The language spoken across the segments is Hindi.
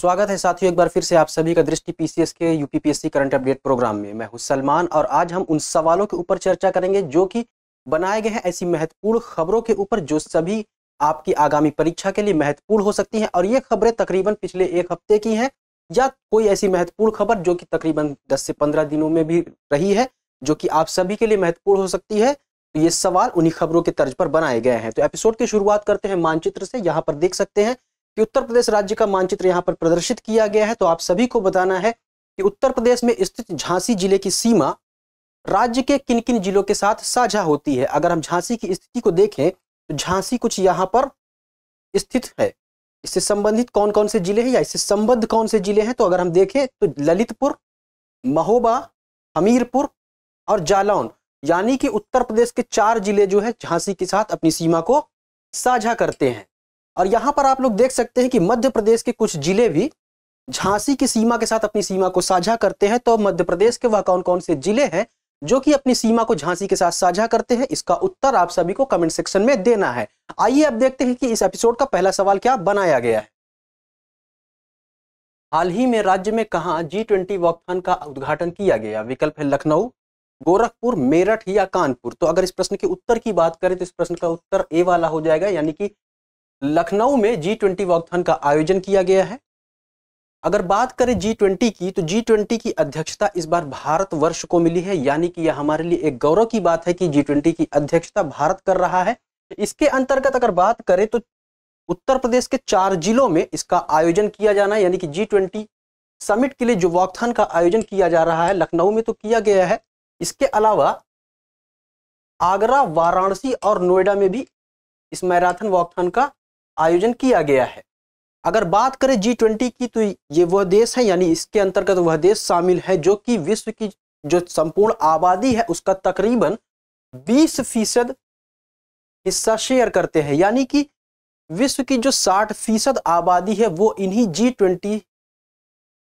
स्वागत है साथियों एक बार फिर से आप सभी का दृष्टि पीसीएस के यूपीपीएससी करंट अपडेट प्रोग्राम में मैं हूं सलमान और आज हम उन सवालों के ऊपर चर्चा करेंगे जो कि बनाए गए हैं ऐसी महत्वपूर्ण खबरों के ऊपर जो सभी आपकी आगामी परीक्षा के लिए महत्वपूर्ण हो सकती हैं और ये खबरें तकरीबन पिछले एक हफ्ते की हैं या कोई ऐसी महत्वपूर्ण खबर जो कि तकरीबन दस से पंद्रह दिनों में भी रही है जो कि आप सभी के लिए महत्वपूर्ण हो सकती है तो ये सवाल उन्हीं खबरों के तर्ज पर बनाए गए हैं तो एपिसोड की शुरुआत करते हैं मानचित्र से यहाँ पर देख सकते हैं कि उत्तर प्रदेश राज्य का मानचित्र यहाँ पर प्रदर्शित किया गया है तो आप सभी को बताना है कि उत्तर प्रदेश में स्थित झांसी जिले की सीमा राज्य के किन किन जिलों के साथ साझा होती है अगर हम झांसी की स्थिति को देखें तो झांसी कुछ यहाँ पर स्थित है इससे संबंधित कौन कौन से जिले हैं या इससे संबद्ध कौन से जिले हैं तो अगर हम देखें तो ललितपुर महोबा हमीरपुर और जालौन यानी कि उत्तर प्रदेश के चार जिले जो है झांसी के साथ अपनी सीमा को साझा करते हैं और यहाँ पर आप लोग देख सकते हैं कि मध्य प्रदेश के कुछ जिले भी झांसी की सीमा के साथ अपनी सीमा को साझा करते हैं तो मध्य प्रदेश के वह कौन कौन से जिले हैं जो कि अपनी सीमा को झांसी के साथ साझा करते हैं इसका उत्तर आप सभी को कमेंट सेक्शन में देना है आइए अब देखते हैं कि इस एपिसोड का पहला सवाल क्या बनाया गया है हाल ही में राज्य में कहा जी ट्वेंटी का उद्घाटन किया गया विकल्प है लखनऊ गोरखपुर मेरठ या कानपुर तो अगर इस प्रश्न के उत्तर की बात करें तो इस प्रश्न का उत्तर ए वाला हो जाएगा यानी कि लखनऊ में जी ट्वेंटी वॉकथन का आयोजन किया गया है अगर बात करें जी ट्वेंटी की तो जी ट्वेंटी की अध्यक्षता इस बार भारत वर्ष को मिली है यानी कि यह हमारे लिए एक गौरव की बात है कि जी ट्वेंटी की अध्यक्षता भारत कर रहा है इसके अंतर्गत अगर बात करें तो उत्तर प्रदेश के चार जिलों में इसका आयोजन किया जाना है यानी कि जी ट्वेंटी समिट के लिए जो वॉकथन का आयोजन किया जा रहा है लखनऊ में तो किया गया है इसके अलावा आगरा वाराणसी और नोएडा में भी इस मैराथन वॉकथन का आयोजन किया गया है अगर बात करें जी ट्वेंटी की तो ये वह देश है यानी इसके अंतर्गत वह देश शामिल है जो कि विश्व की जो संपूर्ण आबादी है उसका तकरीबन 20 फीसद हिस्सा शेयर करते हैं यानी कि विश्व की जो 60 फीसद आबादी है वो इन्हीं जी ट्वेंटी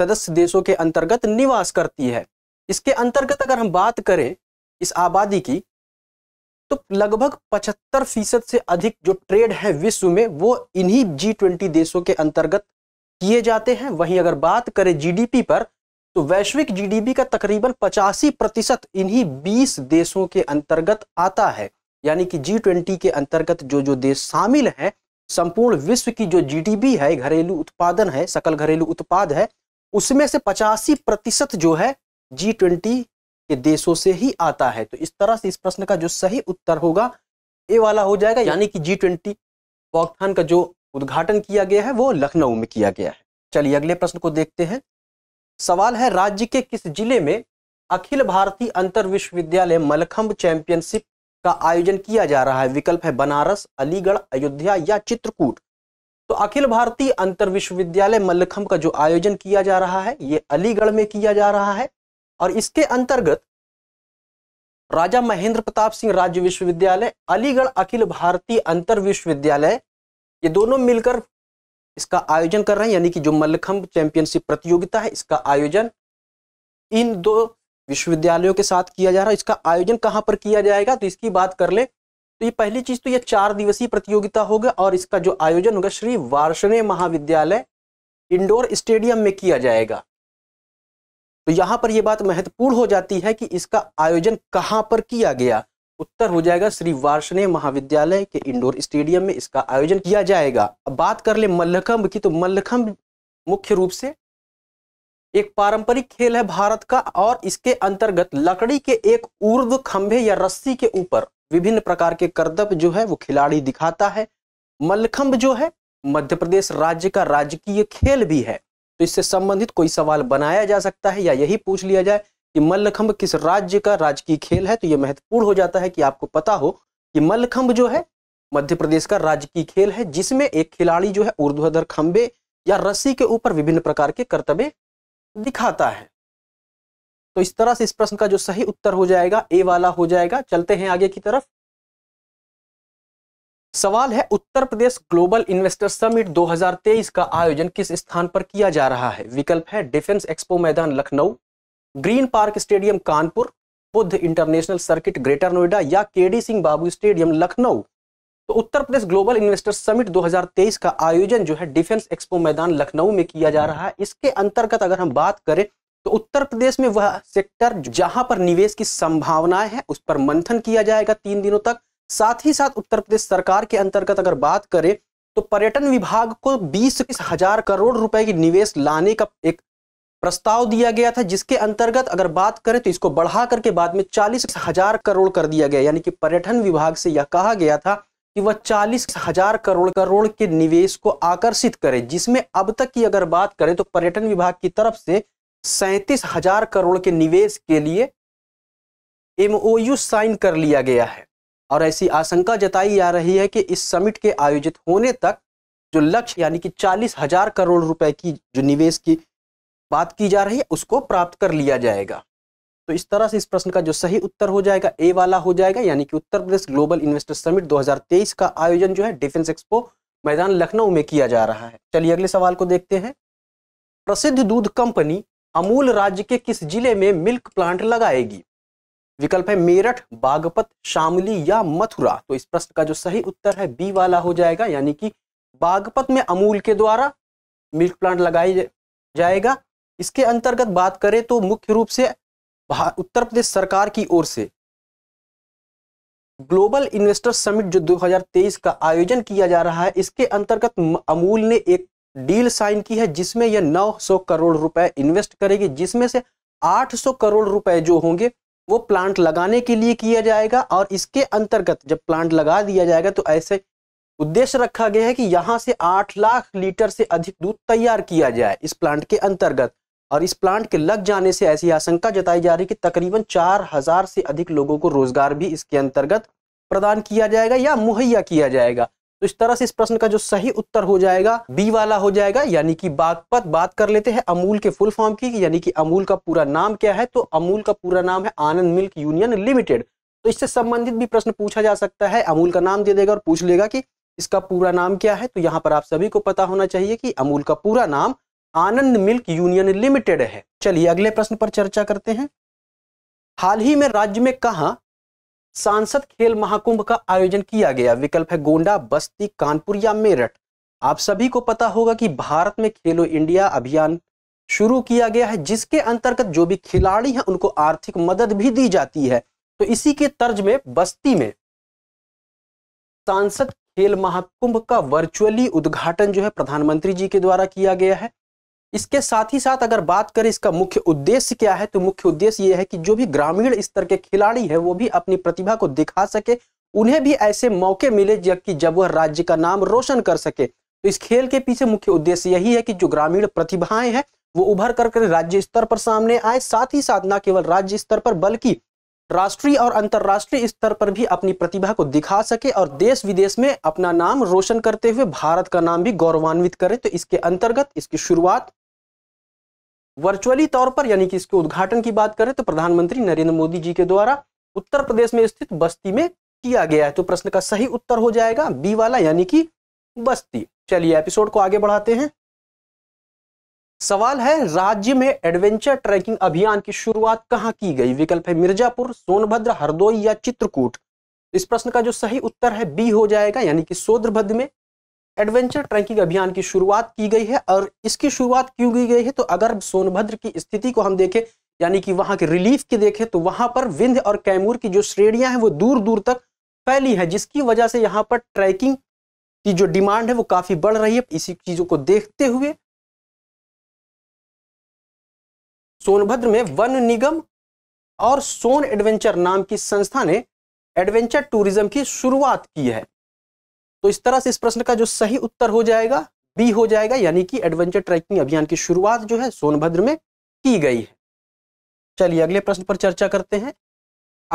सदस्य देशों के अंतर्गत निवास करती है इसके अंतर्गत अगर हम बात करें इस आबादी की तो लगभग 75 फीसद से अधिक जो ट्रेड है विश्व में वो इन्हीं जी ट्वेंटी देशों के अंतर्गत किए जाते हैं वहीं अगर बात करें जीडीपी पर तो वैश्विक जीडीपी का तकरीबन पचासी प्रतिशत इन्हीं बीस देशों के अंतर्गत आता है यानी कि जी ट्वेंटी के अंतर्गत जो जो देश शामिल हैं संपूर्ण विश्व की जो जीडीपी है घरेलू उत्पादन है सकल घरेलू उत्पाद है उसमें से पचासी प्रतिशत जो है जी ट्वेंटी के देशों से ही आता है तो इस तरह से इस प्रश्न का जो सही उत्तर होगा ये वाला हो जाएगा यानी कि जी ट्वेंटी वॉकथान का जो उद्घाटन किया गया है वो लखनऊ में किया गया है चलिए अगले प्रश्न को देखते हैं सवाल है राज्य के किस जिले में अखिल भारतीय अंतर विश्वविद्यालय मलखम्ब चैंपियनशिप का आयोजन किया जा रहा है विकल्प है बनारस अलीगढ़ अयोध्या या चित्रकूट तो अखिल भारतीय अंतर विश्वविद्यालय मल्लखम का जो आयोजन किया जा रहा है ये अलीगढ़ में किया जा रहा है और इसके अंतर्गत राजा महेंद्र प्रताप सिंह राज्य विश्वविद्यालय अलीगढ़ अखिल भारतीय अंतर विश्वविद्यालय ये दोनों मिलकर इसका आयोजन कर रहे हैं यानी कि जो मल्लखंब चैंपियनशिप प्रतियोगिता है इसका आयोजन इन दो विश्वविद्यालयों के साथ किया जा रहा है इसका आयोजन कहाँ पर किया जाएगा तो इसकी बात कर ले तो ये पहली चीज तो ये चार दिवसीय प्रतियोगिता होगा और इसका जो आयोजन होगा श्री वार्षण महाविद्यालय इंडोर स्टेडियम में किया जाएगा तो यहां पर यह बात महत्वपूर्ण हो जाती है कि इसका आयोजन कहाँ पर किया गया उत्तर हो जाएगा श्री वार्षणेय महाविद्यालय के इंडोर स्टेडियम में इसका आयोजन किया जाएगा अब बात कर ले मल्लखम्ब की तो मल्लखम्ब मुख्य रूप से एक पारंपरिक खेल है भारत का और इसके अंतर्गत लकड़ी के एक उर्व खंभे या रस्सी के ऊपर विभिन्न प्रकार के करतब जो है वो खिलाड़ी दिखाता है मल्लखम्ब जो है मध्य प्रदेश राज्य का राजकीय खेल भी है इससे संबंधित कोई सवाल बनाया जा सकता है या यही पूछ लिया जाए कि मल्लखंब किस राज्य का राजकीय खेल है तो ये महत्वपूर्ण हो जाता है कि आपको पता हो कि मल्लखंब जो है मध्य प्रदेश का राजकीय खेल है जिसमें एक खिलाड़ी जो है ऊर्ध्वाधर खंबे या रस्सी के ऊपर विभिन्न प्रकार के कर्तव्य दिखाता है तो इस तरह से इस प्रश्न का जो सही उत्तर हो जाएगा ए वाला हो जाएगा चलते हैं आगे की तरफ सवाल है Uttar Pradesh global investor summit 2023 का आयोजन किस स्थान पर किया जा रहा है विकल्प है defence expo Maidan Lucknow green park stadium Kanpur Buddh international circuit greater Noida या केडी सिंह बाबू स्टेडियम लखनऊ तो Uttar Pradesh global investor summit 2023 का आयोजन जो है डिफेंस एक्सपो मैदान लखनऊ में किया जा रहा है इसके अंतर्गत अगर हम बात करें तो उत्तर प्रदेश में वह सेक्टर जहां पर निवेश की संभावनाएं हैं उस पर मंथन किया जाएगा तीन दिनों तक साथ ही साथ उत्तर प्रदेश सरकार के अंतर्गत अगर बात करें तो पर्यटन विभाग को बीस हजार करोड़ रुपए की निवेश लाने का एक प्रस्ताव दिया गया था जिसके अंतर्गत अगर बात करें तो इसको बढ़ा करके बाद में चालीस हजार करोड़ कर दिया गया यानी कि पर्यटन विभाग से यह कहा गया था कि वह चालीस हजार करोड़ करोड़ के निवेश को आकर्षित करे जिसमें अब तक की अगर बात करें तो पर्यटन विभाग की तरफ से सैंतीस हजार करोड़ के निवेश के लिए एमओयू साइन कर लिया गया है और ऐसी आशंका जताई जा रही है कि इस समिट के आयोजित होने तक जो लक्ष्य यानी कि चालीस हजार करोड़ रुपए की जो निवेश की बात की जा रही है उसको प्राप्त कर लिया जाएगा तो इस तरह से इस प्रश्न का जो सही उत्तर हो जाएगा ए वाला हो जाएगा यानी कि Uttar Pradesh global investor summit 2023 का आयोजन जो है डिफेंस एक्सपो मैदान लखनऊ में किया जा रहा है चलिए अगले सवाल को देखते हैं प्रसिद्ध दूध कंपनी अमूल राज्य के किस जिले में मिल्क प्लांट लगाएगी विकल्प है मेरठ बागपत शामली या मथुरा तो इस प्रश्न का जो सही उत्तर है बी वाला हो जाएगा यानी कि बागपत में अमूल के द्वारा मिल्क प्लांट लगाई जाएगा इसके अंतर्गत बात करें तो मुख्य रूप से उत्तर प्रदेश सरकार की ओर से ग्लोबल इन्वेस्टर समिट जो 2023 का आयोजन किया जा रहा है इसके अंतर्गत अमूल ने एक डील साइन की है जिसमें यह 900 करोड़ रुपए इन्वेस्ट करेगी जिसमें से 800 करोड़ रुपए जो होंगे वो प्लांट लगाने के लिए किया जाएगा और इसके अंतर्गत जब प्लांट लगा दिया जाएगा तो ऐसे उद्देश्य रखा गया है कि यहाँ से आठ लाख लीटर से अधिक दूध तैयार किया जाए इस प्लांट के अंतर्गत और इस प्लांट के लग जाने से ऐसी आशंका जताई जा रही है कि तकरीबन चार हजार से अधिक लोगों को रोजगार भी इसके अंतर्गत प्रदान किया जाएगा या मुहैया किया जाएगा तो इस तरह से इस प्रश्न का जो सही उत्तर हो जाएगा बी वाला हो जाएगा यानी कि बागपत बात कर लेते हैं अमूल के फुल फॉर्म की यानी कि अमूल का पूरा नाम क्या है तो अमूल का पूरा नाम है आनंद मिल्क यूनियन लिमिटेड तो इससे संबंधित भी प्रश्न पूछा जा सकता है अमूल का नाम दे देगा और पूछ लेगा कि इसका पूरा नाम क्या है तो यहाँ पर आप सभी को पता होना चाहिए कि अमूल का पूरा नाम आनंद मिल्क यूनियन लिमिटेड है चलिए अगले प्रश्न पर चर्चा करते हैं हाल ही में राज्य में कहा सांसद खेल महाकुंभ का आयोजन किया गया विकल्प है गोंडा बस्ती कानपुर या मेरठ आप सभी को पता होगा कि भारत में खेलो इंडिया अभियान शुरू किया गया है जिसके अंतर्गत जो भी खिलाड़ी हैं उनको आर्थिक मदद भी दी जाती है तो इसी के तर्ज में बस्ती में सांसद खेल महाकुंभ का वर्चुअली उद्घाटन जो है प्रधानमंत्री जी के द्वारा किया गया है इसके साथ ही साथ अगर बात करें इसका मुख्य उद्देश्य क्या है तो मुख्य उद्देश्य ये है कि जो भी ग्रामीण स्तर के खिलाड़ी है वो भी अपनी प्रतिभा को दिखा सके उन्हें भी ऐसे मौके मिले जबकि जब वह राज्य का नाम रोशन कर सके तो इस खेल के पीछे मुख्य उद्देश्य यही है कि जो ग्रामीण प्रतिभाएं हैं वो उभर कर राज्य स्तर पर सामने आए साथ ही साथ न केवल राज्य स्तर पर बल्कि राष्ट्रीय और अंतर्राष्ट्रीय स्तर पर भी अपनी प्रतिभा को दिखा सके और देश विदेश में अपना नाम रोशन करते हुए भारत का नाम भी गौरवान्वित करे तो इसके अंतर्गत इसकी शुरुआत वर्चुअली तौर पर यानी कि इसके उद्घाटन की बात करें तो प्रधानमंत्री नरेंद्र मोदी जी के द्वारा उत्तर प्रदेश में स्थित बस्ती में किया गया है तो प्रश्न का सही उत्तर हो जाएगा बी वाला यानी कि बस्ती चलिए एपिसोड को आगे बढ़ाते हैं सवाल है राज्य में एडवेंचर ट्रैकिंग अभियान की शुरुआत कहां की गई विकल्प है मिर्जापुर सोनभद्र हरदोई या चित्रकूट इस प्रश्न का जो सही उत्तर है बी हो जाएगा यानी कि सोद्रभद्र में एडवेंचर ट्रैकिंग अभियान की शुरुआत की गई है और इसकी शुरुआत क्यों की गई है तो अगर सोनभद्र की स्थिति को हम देखें यानी कि वहां के रिलीफ की देखें तो वहां पर विंध्य और कैमूर की जो श्रेणियां हैं वो दूर दूर तक फैली है जिसकी वजह से यहाँ पर ट्रैकिंग की जो डिमांड है वो काफी बढ़ रही है इसी चीजों को देखते हुए सोनभद्र में वन निगम और सोन एडवेंचर नाम की संस्था ने एडवेंचर टूरिज्म की शुरुआत की है तो इस तरह से इस प्रश्न का जो सही उत्तर हो जाएगा बी हो जाएगा यानी कि एडवेंचर ट्रैकिंग अभियान की शुरुआत जो है सोनभद्र में की गई है चलिए अगले प्रश्न पर चर्चा करते हैं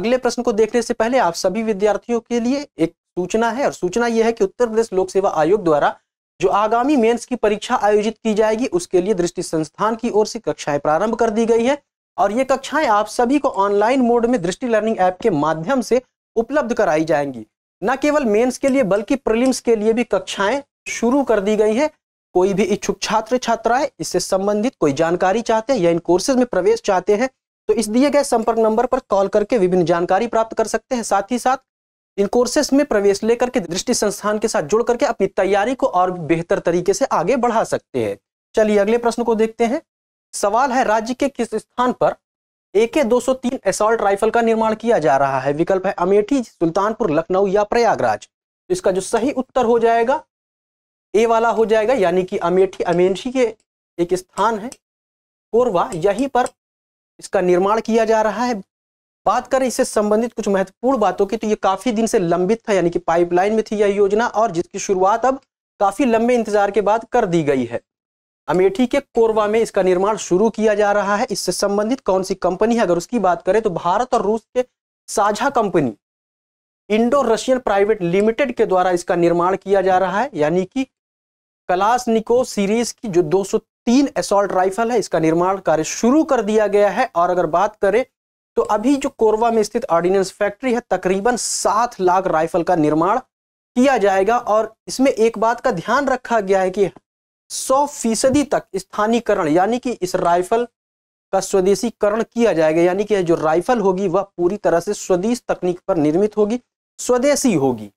अगले प्रश्न को देखने से पहले आप सभी विद्यार्थियों के लिए एक सूचना है और सूचना यह है कि उत्तर प्रदेश लोक सेवा आयोग द्वारा जो आगामी मेंस की परीक्षा आयोजित की जाएगी उसके लिए दृष्टि संस्थान की ओर से कक्षाएं प्रारंभ कर दी गई है और ये कक्षाएं आप सभी को ऑनलाइन मोड में दृष्टि लर्निंग ऐप के माध्यम से उपलब्ध कराई जाएंगी न केवल मेंस के लिए बल्कि प्रीलिम्स के लिए भी कक्षाएं शुरू कर दी गई हैं कोई भी इच्छुक छात्र छात्राएं इससे संबंधित कोई जानकारी चाहते हैं या इन कोर्सेज में प्रवेश चाहते हैं तो इस दिए गए संपर्क नंबर पर कॉल करके विभिन्न जानकारी प्राप्त कर सकते हैं साथ ही साथ इन कोर्सेस में प्रवेश लेकर के दृष्टि संस्थान के साथ जुड़ करके अपनी तैयारी को और बेहतर तरीके से आगे बढ़ा सकते हैं चलिए अगले प्रश्न को देखते हैं सवाल है राज्य के किस स्थान पर ए के दो असॉल्ट राइफल का निर्माण किया जा रहा है विकल्प है अमेठी सुल्तानपुर लखनऊ या प्रयागराज तो इसका जो सही उत्तर हो जाएगा ए वाला हो जाएगा यानी कि अमेठी अमेठी के एक स्थान है कोरवा यहीं पर इसका निर्माण किया जा रहा है बात करें इससे संबंधित कुछ महत्वपूर्ण बातों की तो ये काफी दिन से लंबित था यानी कि पाइपलाइन में थी यह योजना और जिसकी शुरुआत अब काफी लंबे इंतजार के बाद कर दी गई है अमेठी के कोरवा में इसका निर्माण शुरू किया जा रहा है इससे संबंधित कौन सी कंपनी है अगर उसकी बात करें तो भारत और रूस के साझा company Indo Russian private limited के द्वारा इसका निर्माण किया जा रहा है यानी कि कलासनिको सीरीज की जो 203 असोल्ट राइफल है इसका निर्माण कार्य शुरू कर दिया गया है और अगर बात करें तो अभी जो कोरवा में स्थित ऑर्डिनेंस फैक्ट्री है तकरीबन सात लाख राइफल का निर्माण किया जाएगा और इसमें एक बात का ध्यान रखा गया है कि सौ फीसदी तक स्थानीयकरण यानी कि इस राइफल का स्वदेशीकरण किया जाएगा यानी कि जो राइफल होगी वह पूरी तरह से स्वदेश तकनीक पर निर्मित होगी स्वदेशी होगी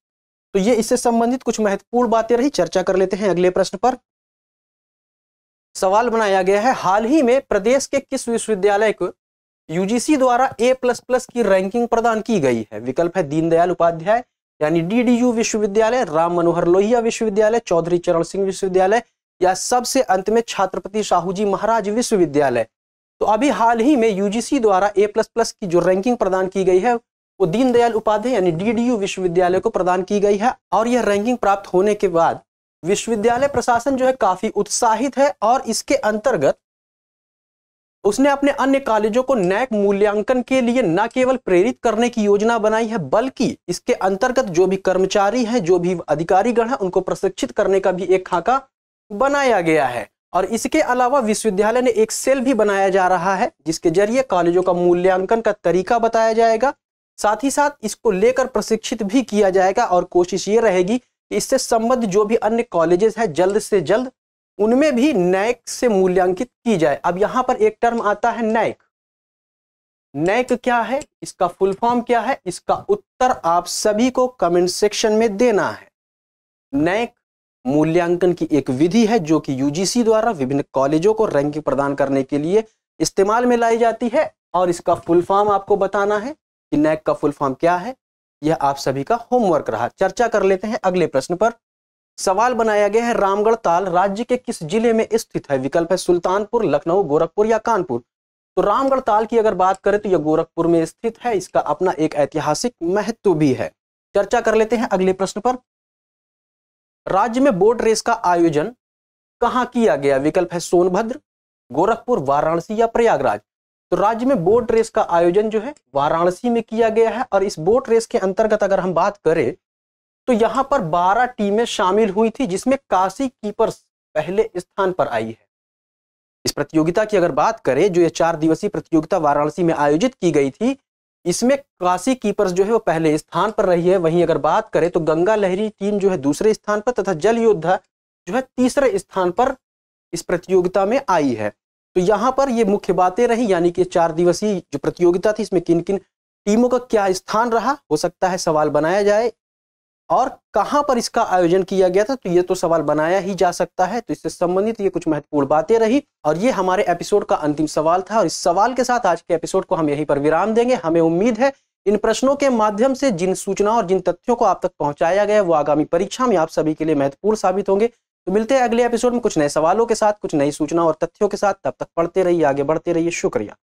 तो ये इससे संबंधित कुछ महत्वपूर्ण बातें रही चर्चा कर लेते हैं अगले प्रश्न पर सवाल बनाया गया है हाल ही में प्रदेश के किस विश्वविद्यालय को यूजीसी द्वारा ए प्लस प्लस की रैंकिंग प्रदान की गई है विकल्प है दीनदयाल उपाध्याय यानी डीडीयू विश्वविद्यालय राम मनोहर लोहिया विश्वविद्यालय चौधरी चरण सिंह विश्वविद्यालय या सबसे अंत में छात्रपति साहू जी महाराज विश्वविद्यालय तो अभी हाल ही में यूजीसी द्वारा ए प्लस प्लस की जो रैंकिंग प्रदान की गई है वो दीनदयाल उपाध्याय यानी डीडीयू विश्वविद्यालय को प्रदान की गई है और यह रैंकिंग प्राप्त होने के बाद विश्वविद्यालय प्रशासन जो है काफी उत्साहित है और इसके अंतर्गत उसने अपने अन्य कॉलेजों को नैक मूल्यांकन के लिए न केवल प्रेरित करने की योजना बनाई है बल्कि इसके अंतर्गत जो भी कर्मचारी हैं जो भी अधिकारीगण हैं उनको प्रशिक्षित करने का भी एक खाका बनाया गया है और इसके अलावा विश्वविद्यालय ने एक सेल भी बनाया जा रहा है जिसके जरिए कॉलेजों का मूल्यांकन का तरीका बताया जाएगा साथ ही साथ इसको लेकर प्रशिक्षित भी किया जाएगा और कोशिश ये रहेगी कि इससे संबद्ध जो भी अन्य कॉलेजेस हैं जल्द से जल्द उनमें भी नैक से मूल्यांकित की जाए अब यहाँ पर एक टर्म आता है नैक नैक क्या है इसका फुल फॉर्म क्या है इसका उत्तर आप सभी को कमेंट सेक्शन में देना है नैक मूल्यांकन की एक विधि है जो कि यूजीसी द्वारा विभिन्न कॉलेजों को रैंकिंग प्रदान करने के लिए इस्तेमाल में लाई जाती है और इसका फुल फॉर्म आपको बताना है कि नैक का फुल फॉर्म क्या है यह आप सभी का होमवर्क रहा चर्चा कर लेते हैं अगले प्रश्न पर सवाल बनाया गया है रामगढ़ ताल राज्य के किस जिले में स्थित है विकल्प है सुल्तानपुर लखनऊ गोरखपुर या कानपुर तो रामगढ़ ताल की अगर बात करें तो यह गोरखपुर में स्थित है इसका अपना एक ऐतिहासिक महत्व भी है चर्चा कर लेते हैं अगले प्रश्न पर राज्य में बोट रेस का आयोजन कहाँ किया गया विकल्प है सोनभद्र गोरखपुर वाराणसी या प्रयागराज तो राज्य में बोट रेस का आयोजन जो है वाराणसी में किया गया है और इस बोट रेस के अंतर्गत अगर हम बात करें तो यहां पर 12 टीमें शामिल हुई थी जिसमें काशी कीपर्स पहले स्थान पर आई है इस प्रतियोगिता की अगर बात करें जो ये चार दिवसीय प्रतियोगिता वाराणसी में आयोजित की गई थी इसमें काशी कीपर्स जो है वो पहले स्थान पर रही है वहीं अगर बात करें तो गंगा लहरी टीम जो है दूसरे स्थान पर तथा जल योद्धा जो है तीसरे स्थान पर इस प्रतियोगिता में आई है तो यहाँ पर ये मुख्य बातें रही यानी कि चार दिवसीय जो प्रतियोगिता थी इसमें किन किन टीमों का क्या स्थान रहा हो सकता है सवाल बनाया जाए और कहां पर इसका आयोजन किया गया था तो ये तो सवाल बनाया ही जा सकता है तो इससे संबंधित ये कुछ महत्वपूर्ण बातें रही और ये हमारे एपिसोड का अंतिम सवाल था और इस सवाल के साथ आज के एपिसोड को हम यहीं पर विराम देंगे हमें उम्मीद है इन प्रश्नों के माध्यम से जिन सूचना और जिन तथ्यों को आप तक पहुंचाया गया वो आगामी परीक्षा में आप सभी के लिए महत्वपूर्ण साबित होंगे तो मिलते हैं अगले एपिसोड में कुछ नए सवालों के साथ कुछ नई सूचना और तथ्यों के साथ तब तक पढ़ते रहिए आगे बढ़ते रहिए शुक्रिया